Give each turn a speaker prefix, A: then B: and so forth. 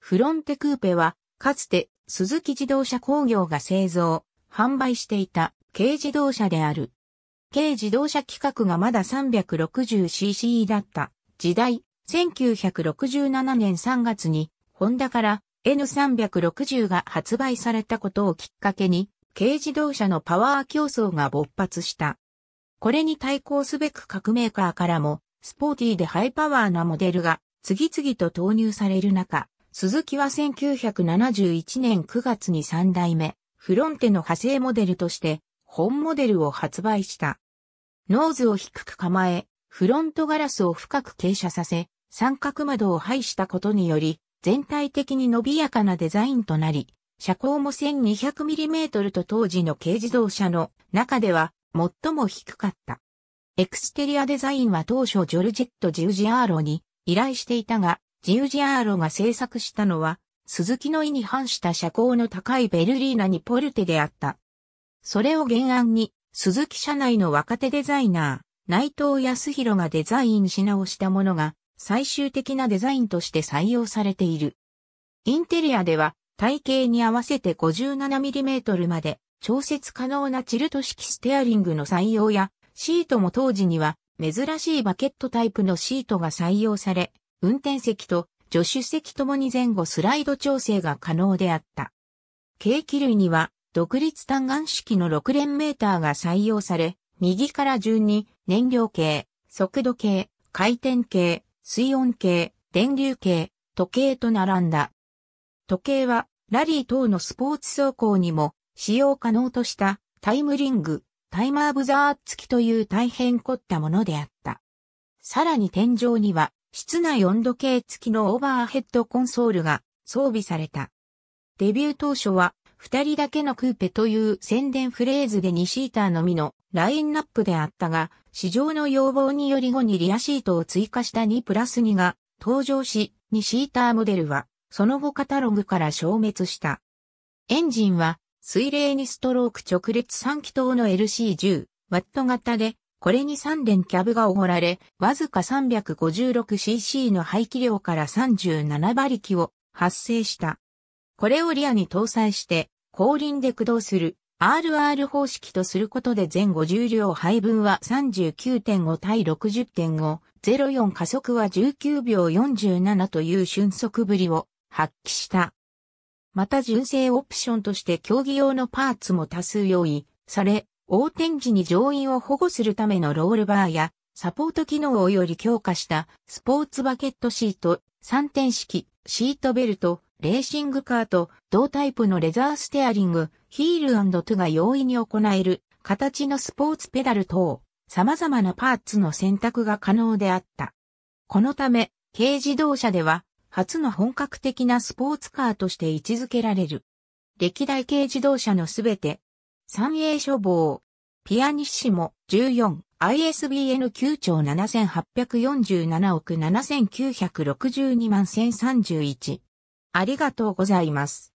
A: フロンテクーペは、かつて、鈴木自動車工業が製造、販売していた軽自動車である。軽自動車規格がまだ 360cc だった時代、1967年3月に、ホンダから N360 が発売されたことをきっかけに、軽自動車のパワー競争が勃発した。これに対抗すべく各メーカーからも、スポーティーでハイパワーなモデルが次々と投入される中、鈴木は1971年9月に3代目、フロンテの派生モデルとして、本モデルを発売した。ノーズを低く構え、フロントガラスを深く傾斜させ、三角窓を配したことにより、全体的に伸びやかなデザインとなり、車高も 1200mm と当時の軽自動車の中では最も低かった。エクステリアデザインは当初ジョルジェット・ジウジアーロに依頼していたが、ジウジアーロが制作したのは、鈴木の意に反した車高の高いベルリーナにポルテであった。それを原案に、鈴木社内の若手デザイナー、内藤康弘がデザインし直したものが、最終的なデザインとして採用されている。インテリアでは、体型に合わせて 57mm まで調節可能なチルト式ステアリングの採用や、シートも当時には珍しいバケットタイプのシートが採用され、運転席と助手席ともに前後スライド調整が可能であった。計器類には独立単眼式の6連メーターが採用され、右から順に燃料計、速度計、回転計、水温計、電流計、時計と並んだ。時計はラリー等のスポーツ走行にも使用可能としたタイムリング、タイマーブザー付きという大変凝ったものであった。さらに天井には室内温度計付きのオーバーヘッドコンソールが装備された。デビュー当初は、二人だけのクーペという宣伝フレーズで2シーターのみのラインナップであったが、市場の要望により後にリアシートを追加した2プラス2が登場し、2シーターモデルは、その後カタログから消滅した。エンジンは、水冷2ストローク直列3気筒の LC10 ワット型で、これに3連キャブがおごられ、わずか 356cc の排気量から37馬力を発生した。これをリアに搭載して、後輪で駆動する RR 方式とすることで前後重量配分は39.5対60.5、04加速は19秒47という瞬速ぶりを発揮した。また純正オプションとして競技用のパーツも多数用意され、横転時に乗員を保護するためのロールバーやサポート機能をより強化したスポーツバケットシート、3点式、シートベルト、レーシングカート、同タイプのレザーステアリング、ヒールトゥが容易に行える形のスポーツペダル等、様々なパーツの選択が可能であった。このため、軽自動車では、初の本格的なスポーツカーとして位置づけられる。歴代軽自動車のすべて三栄書房。ピアニッシモ、14、ISBN 9兆7847億7962万1031。ありがとうございます。